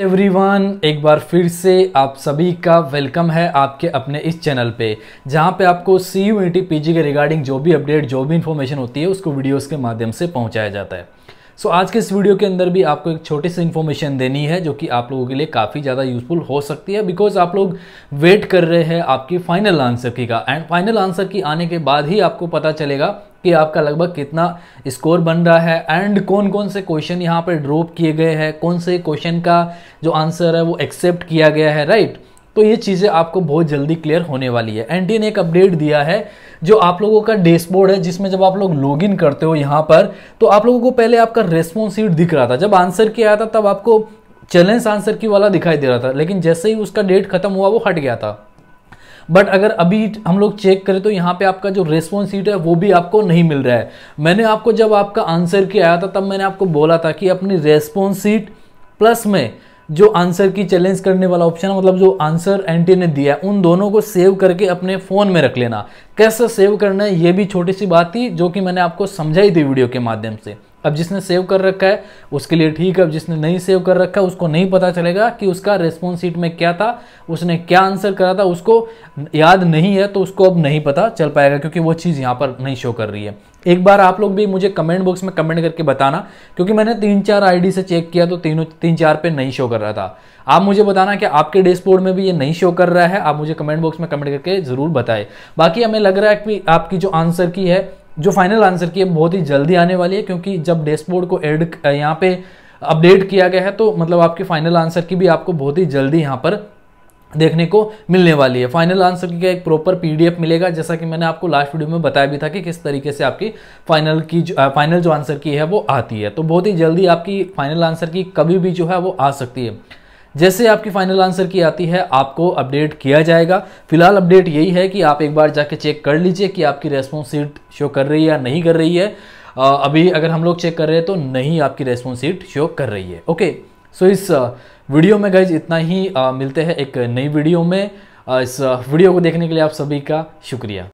everyone एक बार फिर से आप सभी का वेलकम है आपके अपने इस चैनल पे जहाँ पे आपको सी यू पीजी के रिगार्डिंग जो भी अपडेट जो भी इन्फॉर्मेशन होती है उसको वीडियोस के माध्यम से पहुँचाया जाता है सो so, आज के इस वीडियो के अंदर भी आपको एक छोटी सी इन्फॉर्मेशन देनी है जो कि आप लोगों के लिए काफ़ी ज़्यादा यूजफुल हो सकती है बिकॉज आप लोग वेट कर रहे हैं आपकी फाइनल आंसर की का एंड फाइनल आंसर की आने के बाद ही आपको पता चलेगा कि आपका लगभग कितना स्कोर बन रहा है एंड कौन कौन से क्वेश्चन यहाँ पर ड्रॉप किए गए हैं कौन से क्वेश्चन का जो आंसर है वो एक्सेप्ट किया गया है राइट तो ये चीज़ें आपको बहुत जल्दी क्लियर होने वाली है एनटीए ने एक अपडेट दिया है जो आप लोगों का डैशबोर्ड है जिसमें जब आप लोग लॉगिन करते हो यहाँ पर तो आप लोगों को पहले आपका रेस्पॉन्स शीट दिख रहा था जब आंसर किया आया था तब आपको चैलेंज आंसर की वाला दिखाई दे रहा था लेकिन जैसे ही उसका डेट खत्म हुआ वो हट गया था बट अगर अभी हम लोग चेक करें तो यहाँ पे आपका जो रेस्पॉन्स सीट है वो भी आपको नहीं मिल रहा है मैंने आपको जब आपका आंसर किया आया था तब मैंने आपको बोला था कि अपनी रेस्पॉन्स सीट प्लस में जो आंसर की चैलेंज करने वाला ऑप्शन है मतलब जो आंसर एंटी ने दिया है उन दोनों को सेव करके अपने फ़ोन में रख लेना कैसे सेव करना है ये भी छोटी सी बात थी जो कि मैंने आपको समझाई थी वीडियो के माध्यम से अब जिसने सेव कर रखा है उसके लिए ठीक है अब जिसने नहीं सेव कर रखा है उसको नहीं पता चलेगा कि उसका रेस्पॉन्स सीट में क्या था उसने क्या आंसर करा था उसको याद नहीं है तो उसको अब नहीं पता चल पाएगा क्योंकि वो चीज़ यहाँ पर नहीं शो कर रही है एक बार आप लोग भी मुझे कमेंट बॉक्स में कमेंट करके बताना क्योंकि मैंने तीन चार आईडी से चेक किया तो तीनों तीन चार पे नहीं शो कर रहा था आप मुझे बताना कि आपके डैशबोर्ड में भी ये नहीं शो कर रहा है आप मुझे कमेंट बॉक्स में कमेंट करके ज़रूर बताएं बाकी हमें लग रहा है कि आपकी जो आंसर की है जो फाइनल आंसर की है बहुत ही जल्दी आने वाली है क्योंकि जब डैशबोर्ड को एड यहाँ पे अपडेट किया गया है तो मतलब आपके फाइनल आंसर की भी आपको बहुत ही जल्दी यहाँ पर देखने को मिलने वाली है फाइनल आंसर की एक प्रॉपर पीडीएफ मिलेगा जैसा कि मैंने आपको लास्ट वीडियो में बताया भी था कि किस तरीके से आपकी फाइनल की जो फाइनल जो आंसर की है वो आती है तो बहुत ही जल्दी आपकी फाइनल आंसर की कभी भी जो है वो आ सकती है जैसे आपकी फाइनल आंसर की आती है आपको अपडेट किया जाएगा फिलहाल अपडेट यही है कि आप एक बार जाके चेक कर लीजिए कि आपकी रेस्पॉन्स सीट शो कर रही है या नहीं कर रही है अभी अगर हम लोग चेक कर रहे हैं तो नहीं आपकी रेस्पॉन्स सीट शो कर रही है ओके सो इस वीडियो में गज इतना ही मिलते हैं एक नई वीडियो में इस वीडियो को देखने के लिए आप सभी का शुक्रिया